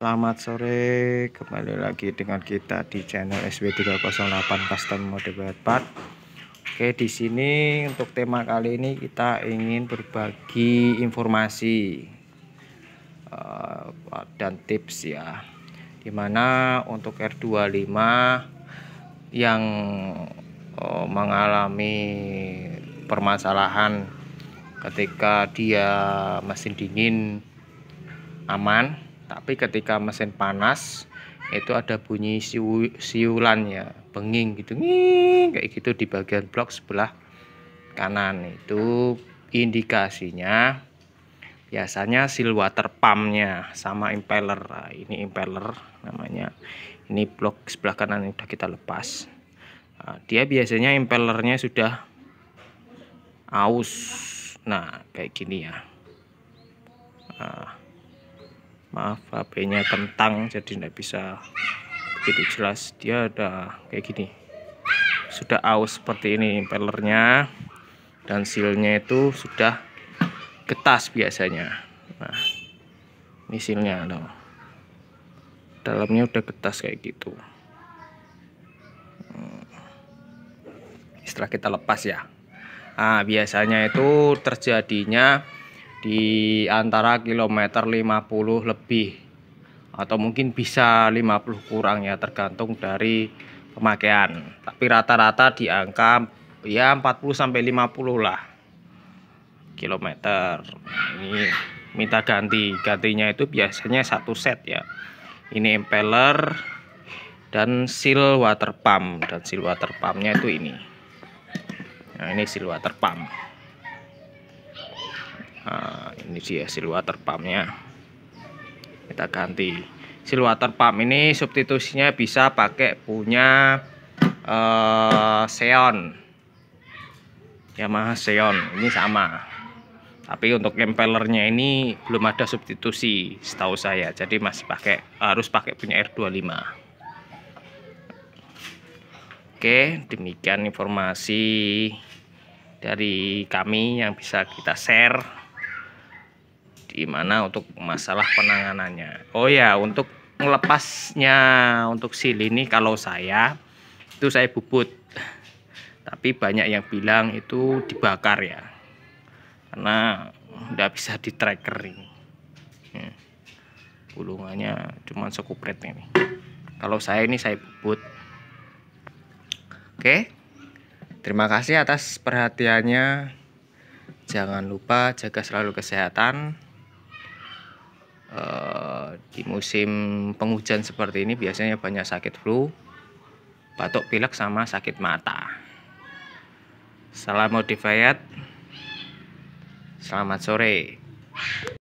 Selamat sore, kembali lagi dengan kita di channel SW308 Custom Mode Part. Oke, di sini untuk tema kali ini kita ingin berbagi informasi uh, dan tips ya. Dimana untuk R25 yang uh, mengalami permasalahan ketika dia mesin dingin aman tapi ketika mesin panas itu ada bunyi siu, siulan ya, benging gitu. Nging, kayak gitu di bagian blok sebelah kanan. Itu indikasinya biasanya seal water pumpnya sama impeller nah, ini impeller namanya ini blok sebelah kanan yang sudah kita lepas nah, dia biasanya impellernya sudah aus nah kayak gini ya maaf HP-nya kentang jadi tidak bisa begitu jelas dia ada kayak gini sudah aus seperti ini impellernya dan silnya itu sudah getas biasanya nah ini silnya loh dalamnya udah getas kayak gitu hmm. setelah kita lepas ya nah, biasanya itu terjadinya di antara kilometer 50 lebih atau mungkin bisa 50 kurang ya tergantung dari pemakaian tapi rata-rata di angka ya 40 sampai 50 lah kilometer ini minta ganti gantinya itu biasanya satu set ya ini impeller dan seal water pump dan seal water pumpnya itu ini nah ini seal water pump ini dia silwater pumpnya kita ganti silwater pump ini substitusinya bisa pakai punya uh, Xeon Yamaha Xeon ini sama tapi untuk impellernya ini belum ada substitusi setahu saya jadi masih pakai harus pakai punya R25 oke demikian informasi dari kami yang bisa kita share gimana untuk masalah penanganannya oh ya untuk melepasnya untuk sil ini kalau saya itu saya bubut tapi banyak yang bilang itu dibakar ya karena nggak bisa di tracker ini gulungannya ya. cuma sekupret ini kalau saya ini saya bubut oke terima kasih atas perhatiannya jangan lupa jaga selalu kesehatan Eh, di musim penghujan seperti ini biasanya banyak sakit flu, batuk pilek sama sakit mata. Salam modified. Selamat sore.